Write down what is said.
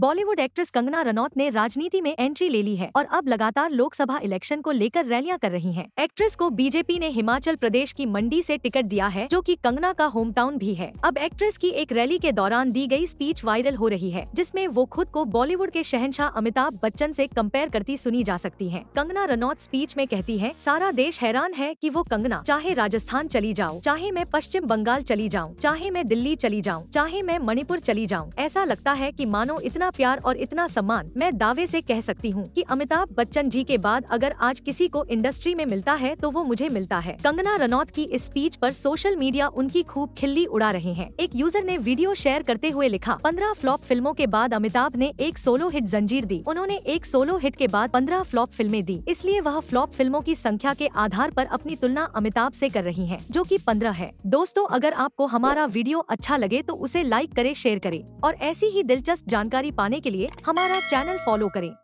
Bollywood actress Kangana Ranaut ने राजनीति में एंट्री ले ली है और अब लगातार लोकसभा इलेक्शन को लेकर रैलियां कर रही हैं। एक्ट्रेस को बीजेपी ने हिमाचल प्रदेश की मंडी से टिकट दिया है जो कि कंगना का होम टाउन भी है अब एक्ट्रेस की एक रैली के दौरान दी गई स्पीच वायरल हो रही है जिसमे वो खुद को बॉलीवुड के शहनशाह अमिताभ बच्चन ऐसी कम्पेयर करती सुनी जा सकती है कंगना रनौत स्पीच में कहती है सारा देश हैरान है की वो कंगना चाहे राजस्थान चली जाऊँ चाहे मैं पश्चिम बंगाल चली जाऊँ चाहे मैं दिल्ली चली जाऊँ चाहे मैं मणिपुर चली जाऊँ ऐसा लगता है की मानो इतना इतना प्यार और इतना सम्मान मैं दावे से कह सकती हूँ कि अमिताभ बच्चन जी के बाद अगर आज किसी को इंडस्ट्री में मिलता है तो वो मुझे मिलता है कंगना रनौत की इस स्पीच पर सोशल मीडिया उनकी खूब खिल्ली उड़ा रहे हैं एक यूजर ने वीडियो शेयर करते हुए लिखा पंद्रह फ्लॉप फिल्मों के बाद अमिताभ ने एक सोलो हिट जंजीर दी उन्होंने एक सोलो हिट के बाद पंद्रह फ्लॉप फिल्में दी इसलिए वह फ्लॉप फिल्मों की संख्या के आधार पर अपनी तुलना अमिताभ से कर रही हैं, जो कि पंद्रह है दोस्तों अगर आपको हमारा वीडियो अच्छा लगे तो उसे लाइक करे शेयर करे और ऐसी ही दिलचस्प जानकारी पाने के लिए हमारा चैनल फॉलो करें